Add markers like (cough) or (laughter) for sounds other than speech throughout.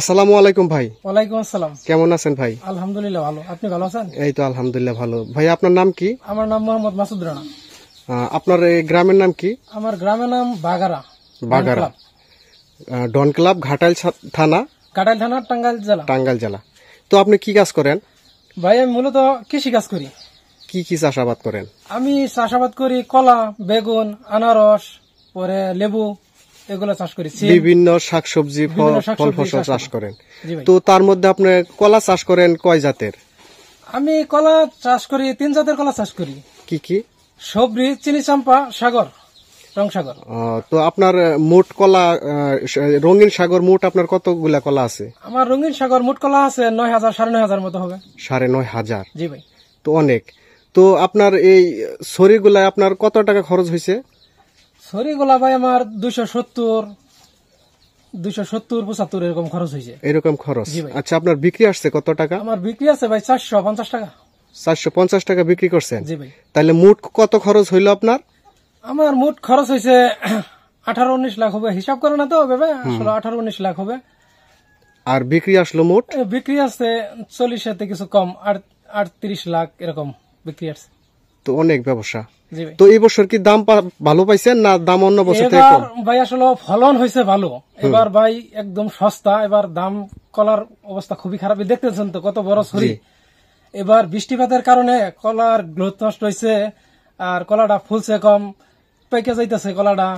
আসসালামু আলাইকুম ভাই ওয়ালাইকুম আসসালাম কেমন আছেন ভাই আলহামদুলিল্লাহ ভালো আপনি ভালো আছেন এই তো আলহামদুলিল্লাহ ভালো ভাই আপনার নাম কি আমার নাম মোহাম্মদ মাসুদ রানা আপনার গ্রামের নাম কি আমার গ্রামের নাম বাগারা বাগারা ডন ক্লাব ঘাটাইল থানা ঘাটাইল থানা টাঙ্গাইল জেলা টাঙ্গাইল জেলা তো আপনি কি কাজ করেন ভাই আমি মূলত কৃষি কাজ করি কি কি চাষাবাদ করেন আমি চাষাবাদ করি কলা বেগুন আনারস পরে লেবু এগুলো চাষ করি বিভিন্ন শাকসবজি ফল ফসল চাষ করেন তো তার মধ্যে আপনি কলা চাষ করেন কয় জাতের আমি কলা চাষ করি তিন জাতের কলা চাষ করি কি কি সবরি চিনি চাম্পা সাগর রংসাগর তো আপনার মোট কলা রঙিন সাগর মোট আপনার কতগুলা কলা আছে আমার রঙিন সাগর মোট কলা আছে নয় হাজার সাড়ে নয় হাজার মতো হবে সাড়ে নয় হাজার জি ভাই তো অনেক তো আপনার এই শরীরগুলা আপনার কত টাকা খরচ হয়েছে ছড়িগুলা ভাই আমার দুইশো সত্তর দুইশো সত্তর পঁচাত্তর এরকম খরচ হয়েছে এরকম খরচ আচ্ছা আপনার বিক্রি আসছে কত টাকা আমার বিক্রি আছে ভাই চারশো পঞ্চাশ টাকা চারশো পঞ্চাশ টাকা বিক্রি করছেন জি ভাই তাহলে মোট কত খরচ হইল আপনার আমার মোট খরচ হয়েছে (clears throat) আঠারো উনিশ লাখ হবে হিসাব করে না তো ভেবে আসলে আঠারো উনিশ লাখ হবে আর বিক্রি আসলো মোট বিক্রি আছে চল্লিশ হাতে কিছু কম আর আটত্রিশ লাখ এরকম বিক্রি আসছে তো অনেক ব্যবসা তো এই বছর কি দাম ভালো পাইছেন না দাম অন্য বছর থেকে ভাই আসলে ফলন হয়েছে ভালো এবার ভাই একদম সস্তা এবার দাম কলার অবস্থা খুবই খারাপ দেখতেছেন তো কত বড় ছড়ি এবার বৃষ্টিপাতের কারণে কলার গ্রোথ নষ্ট হয়েছে আর কলাটা ফুলছে কম পেকে যাইতেছে কলাটা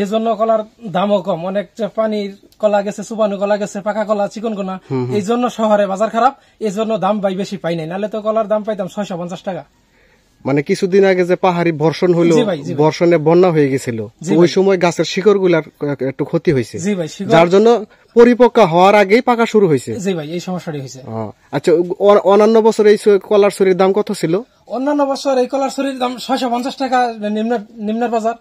এই জন্য কলার দামও কম অনেক পানির কলা গেছে চুবানো কলা গেছে পাকা কলা চিকন কলা এই জন্য শহরে বাজার খারাপ এই জন্য দাম বাই বেশি পাই নাই নাহলে তো কলার দাম পাইতাম ছয়শ পঞ্চাশ টাকা মানে কিছুদিন আগে যে পাহাড়ি বর্ষণ হলো বর্ষণে বন্যা হয়ে গেছিল ওই সময় গাছের শিকড় গুলার একটু ক্ষতি হয়েছে যার জন্য পরিপক্ক হওয়ার আগেই পাকা শুরু হয়েছে আচ্ছা অন্যান্য বছর এই কলার ছুরির দাম কত ছিল অন্যান্য বছর এই কলার ছুরির দাম ছয়শ পঞ্চাশ টাকা নিম্নের বাজার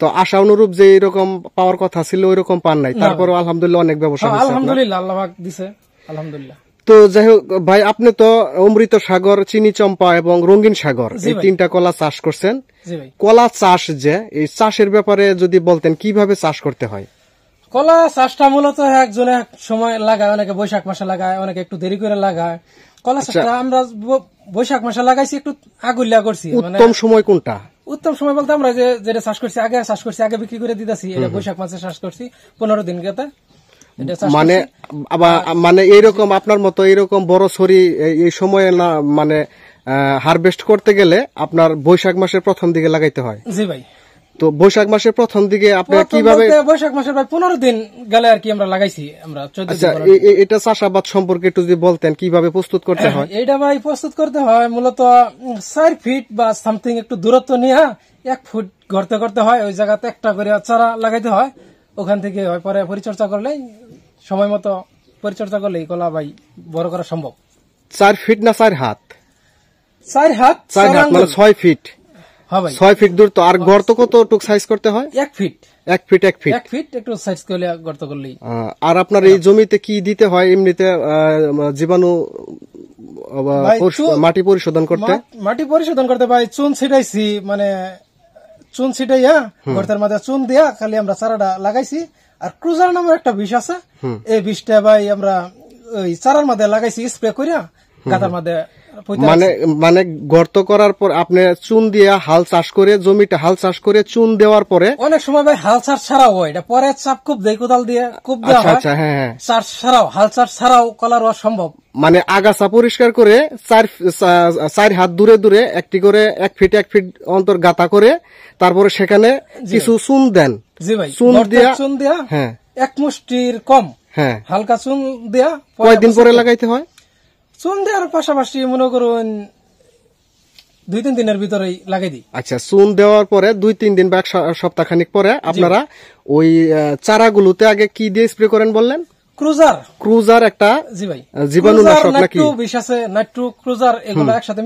তো আশা অনুরূপ যে এরকম পাওয়ার কথা ছিল ওই রকম পান নাই তারপর আলহামদুলিল্লাহ অনেক ব্যবসা হ্যাঁ, আলহামদুলিল্লাহ আল্লাহ দিছে আলহামদুলিল্লাহ তো যাই হোক ভাই আপনি তো অমৃত সাগর চিনি চম্পা এবং রঙিন সাগর এই তিনটা কলা চাষ করছেন কলা চাষ যে এই চাষের ব্যাপারে যদি বলতেন কিভাবে চাষ করতে হয় কলা চাষটা মূলত একজনে এক সময় লাগায় অনেকে বৈশাখ মাসে লাগায় অনেকে একটু দেরি করে লাগায় কলা আচ্ছা। চাষটা আমরা বৈশাখ মাসে লাগাইছি একটু আগুলিয়া করছি মানে উত্তম সময় কোনটা উত্তম সময় বলতে আমরা যে যেটা চাষ করছি আগে চাষ করছি আগে বিক্রি করে দিতেছি বৈশাখ মাসে চাষ করছি পনেরো দিন গেতে মানে আবার মানে এইরকম আপনার মতো এইরকম বড় সরি এই সময়ে না মানে হারভেস্ট করতে গেলে আপনার বৈশাখ মাসের প্রথম দিকে লাগাইতে হয় জি ভাই তো বৈশাখ মাসের প্রথম দিকে আপনার কিভাবে বৈশাখ মাসের প্রায় পনেরো দিন গেলে আর কি আমরা লাগাইছি আমরা আচ্ছা এটা চাষাবাদ সম্পর্কে একটু যদি বলতেন কিভাবে প্রস্তুত করতে হয় (coughs) এটা ভাই প্রস্তুত করতে হয় মূলত চার ফিট বা সামথিং একটু দূরত্ব নিয়ে এক ফুট গড়তে করতে হয় ওই জায়গাতে একটা করে চারা লাগাইতে হয় ওখান থেকে পরে পরিচর্যা করলেই সময় মতো পরিচর্যা করলে কলা ভাই বড় করা সম্ভব চার ফিট না চার হাত চার হাত চার হাত মানে ছয় ফিট হ্যাঁ ছয় ফিট দূর তো আর গর্ত কত টুক সাইজ করতে হয় এক ফিট এক ফিট এক ফিট এক ফিট একটু সাইজ করলে গর্ত করলে আর আপনার এই জমিতে কি দিতে হয় এমনিতে জীবাণু মাটি পরিশোধন করতে মাটি পরিশোধন করতে ভাই চুন ছিটাইছি মানে চুন ছিটাইয়া গর্তের মাঝে চুন দিয়া খালি আমরা চারাটা লাগাইছি আর ক্রুজার নামের একটা বিষ আছে এই বিষটা ভাই আমরা ওই চারার মধ্যে লাগাইছি স্প্রে করিয়া গাদার মধ্যে মানে মানে গর্ত করার পর আপনি চুন দিয়ে হাল চাষ করে জমিটা হাল চাষ করে চুন দেওয়ার পরে অনেক সময় ভাই হাল চাষ ছাড়াও হয় এটা পরে চাপ খুব দেয় কোদাল দিয়ে খুব আচ্ছা, আচ্ছা, হ্যাঁ, হ্যাঁ। ছাড়াও হাল চাষ ছাড়াও কলা সম্ভব মানে আগাছা পরিষ্কার করে চার চার হাত দূরে দূরে একটি করে এক ফিট এক ফিট অন্তর গাঁথা করে তারপরে সেখানে কিছু চুন দেন জি ভাই চুন দিয়া চুন দেয়া হ্যাঁ এক মুষ্টির কম হ্যাঁ হালকা চুন দেয়া কয়েকদিন পরে লাগাইতে হয় চুন দেওয়ার পাশাপাশি মনে করুন দুই তিন দিনের ভিতরে লাগাই দিই আচ্ছা চুন দেওয়ার পরে দুই তিন দিন বা সপ্তাহ খানিক পরে আপনারা ওই চারাগুলোতে আগে কি দিয়ে স্প্রে করেন বললেন ক্রুজার ক্রুজার একটা জি ভাই জীবাণুনাশক নাকি বিষ আছে নাইট্রো ক্রুজার এগুলো একসাথে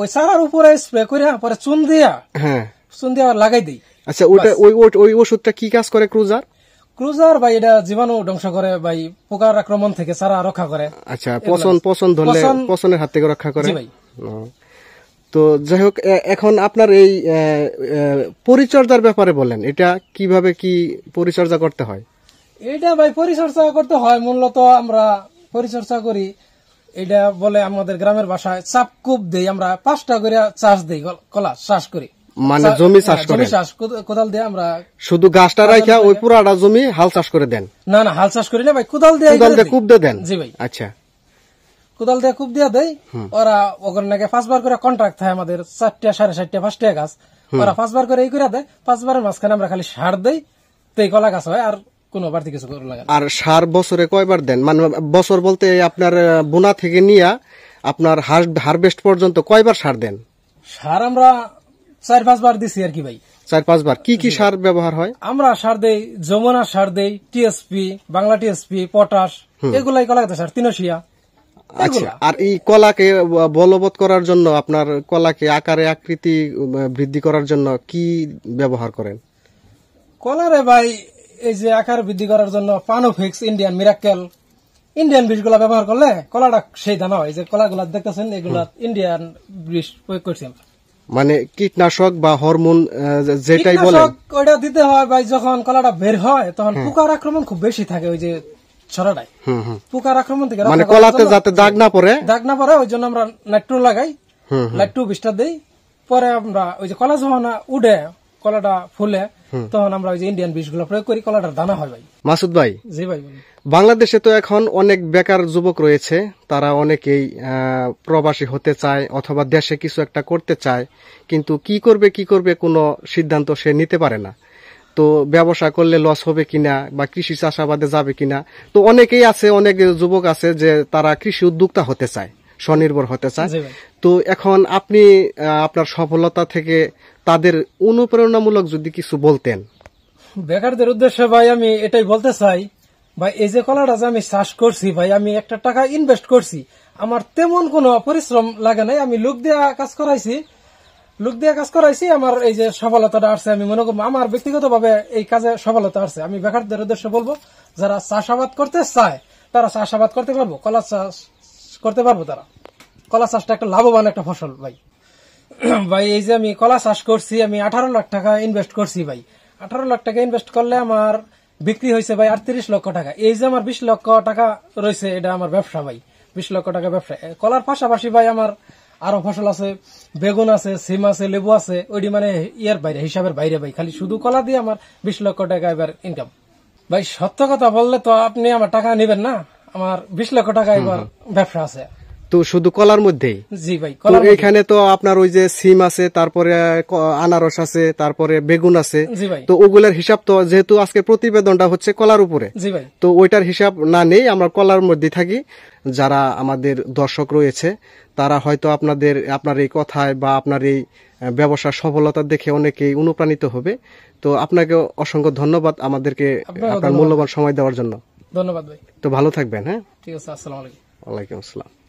ওই চারার উপরে স্প্রে করে পরে চুন দিয়া হ্যাঁ চুন লাগাই দিই আচ্ছা ওটা ওই ওই ওষুধটা কি কাজ করে ক্রুজার ক্রুজার ভাই এটা জীবাণু ধ্বংস করে ভাই পোকার আক্রমণ থেকে সারা রক্ষা করে আচ্ছা পচন পচন ধরলে পচনের হাত থেকে রক্ষা করে তো যাই হোক এখন আপনার এই পরিচর্যার ব্যাপারে বলেন এটা কিভাবে কি পরিচর্যা করতে হয় এটা ভাই পরিচর্যা করতে হয় মূলত আমরা পরিচর্যা করি এটা বলে আমাদের গ্রামের ভাষায় চাপকুপ দেই আমরা পাঁচটা করে চাষ দেই কলা চাষ করি মানে জমি হ্যাঁ, চাষ করে কোদাল দিয়ে আমরা শুধু গাছটা রাখা ওই পুরাটা জমি হাল চাষ করে দেন না না হাল চাষ করি না ভাই কোদাল দিয়ে কোদাল দিয়ে কূপ দিয়ে দেন জি ভাই আচ্ছা কোদাল দিয়ে কূপ দিয়ে দেয় ওরা ওখানে নাকি পাঁচবার করে কন্ট্রাক্ট থাকে আমাদের চারটা সাড়ে চারটা পাঁচটা গাছ ওরা পাঁচবার করে এই করে দেয় পাঁচবারের মাঝখানে আমরা খালি সার দেই তো এই কলা গাছ হয় আর কোনো বাড়তি কিছু করে লাগে আর সার বছরে কয়বার দেন মানে বছর বলতে আপনার বোনা থেকে নিয়ে আপনার হারভেস্ট পর্যন্ত কয়বার সার দেন সার আমরা চার পাঁচ বার দিছি আর কি ভাই চার পাঁচ বার কি কি সার ব্যবহার হয় আমরা সার দেই যমুনা সার দেই টিএসপি বাংলা টিএসপি পটাশ এগুলাই কলা সার তিনশিয়া আচ্ছা, আর এই কলাকে বলবৎ করার জন্য আপনার কলাকে আকারে আকৃতি বৃদ্ধি করার জন্য কি ব্যবহার করেন কলারে ভাই এই যে আকার বৃদ্ধি করার জন্য পানোফিক্স ইন্ডিয়ান মিরাক্কেল ইন্ডিয়ান বীজগুলা ব্যবহার করলে কলাটা সেই দানা হয় যে কলাগুলা দেখতেছেন এগুলা ইন্ডিয়ান বীজ প্রয়োগ করছি আমরা মানে কীটনাশক বা হরমোন যেটাই বলে ওটা দিতে হয় ভাই যখন কলাটা বের হয় তখন পোকার আক্রমণ খুব বেশি থাকে ওই যে ছড়াটাই পোকার আক্রমণ থেকে মানে কলাতে যাতে দাগ না পড়ে দাগ না পড়ে ওই জন্য আমরা নাইট্রো লাগাই নাইট্রো বিষটা দেই পরে আমরা ওই যে কলা যখন উঠে কলাটা ফুলে তখন আমরা ওই যে ইন্ডিয়ান গুলো প্রয়োগ করি কলাটার দানা হয় ভাই মাসুদ ভাই জি ভাই বাংলাদেশে তো এখন অনেক বেকার যুবক রয়েছে তারা অনেকেই প্রবাসী হতে চায় অথবা দেশে কিছু একটা করতে চায় কিন্তু কি করবে কি করবে কোনো সিদ্ধান্ত সে নিতে পারে না তো ব্যবসা করলে লস হবে কিনা বা কৃষি চাষাবাদে যাবে কিনা তো অনেকেই আছে অনেক যুবক আছে যে তারা কৃষি উদ্যোক্তা হতে চায় স্বনির্ভর হতে চায় তো এখন আপনি আপনার সফলতা থেকে তাদের অনুপ্রেরণামূলক যদি কিছু বলতেন বেকারদের উদ্দেশ্যে ভাই আমি এটাই বলতে চাই ভাই এই যে কলাটা যে আমি চাষ করছি ভাই আমি একটা টাকা ইনভেস্ট করছি আমার তেমন কোনো পরিশ্রম লাগে নাই আমি লোক দিয়ে কাজ করাইছি লোক দিয়ে কাজ করাইছি আমার এই যে সফলতাটা আসছে আমি মনে করবো আমার ব্যক্তিগতভাবে এই কাজে সফলতা আসছে আমি বেকারদের উদ্দেশ্যে বলবো যারা চাষাবাদ করতে চায় তারা চাষাবাদ করতে পারবো কলা চাষ করতে পারবো তারা কলা চাষটা একটা লাভবান একটা ফসল ভাই (clears throat) ভাই এই যে আমি কলা চাষ করছি আমি আঠারো লাখ টাকা ইনভেস্ট করছি ভাই আঠারো লাখ টাকা ইনভেস্ট করলে আমার বিক্রি হয়েছে ভাই আটত্রিশ লক্ষ টাকা এই যে আমার বিশ লক্ষ টাকা রয়েছে এটা আমার ব্যবসা ভাই বিশ লক্ষ টাকা ব্যবসা কলার পাশাপাশি ভাই আমার আরো ফসল আছে বেগুন আছে সিম আছে লেবু আছে ওইটি মানে ইয়ার বাইরে হিসাবের বাইরে ভাই খালি শুধু কলা দিয়ে আমার বিশ লক্ষ টাকা এবার ইনকাম ভাই সত্য কথা বললে তো আপনি আমার টাকা নেবেন না আমার বিশ লক্ষ টাকা এবার ব্যবসা আছে তো শুধু কলার মধ্যেই জি ভাই এখানে তো আপনার ওই যে সিম আছে তারপরে আনারস আছে তারপরে বেগুন আছে তো ওগুলার হিসাব তো যেহেতু আজকে প্রতিবেদনটা হচ্ছে কলার উপরে তো ওইটার হিসাব না নেই আমরা কলার মধ্যে থাকি যারা আমাদের দর্শক রয়েছে তারা হয়তো আপনাদের আপনার এই কথায় বা আপনার এই ব্যবসা সফলতা দেখে অনেকেই অনুপ্রাণিত হবে তো আপনাকে অসংখ্য ধন্যবাদ আমাদেরকে আপনার মূল্যবান সময় দেওয়ার জন্য ধন্যবাদ ভাই তো ভালো থাকবেন হ্যাঁ ঠিক আছে আসসালামু আলাইকুম ওয়ালাইকুম আসসালাম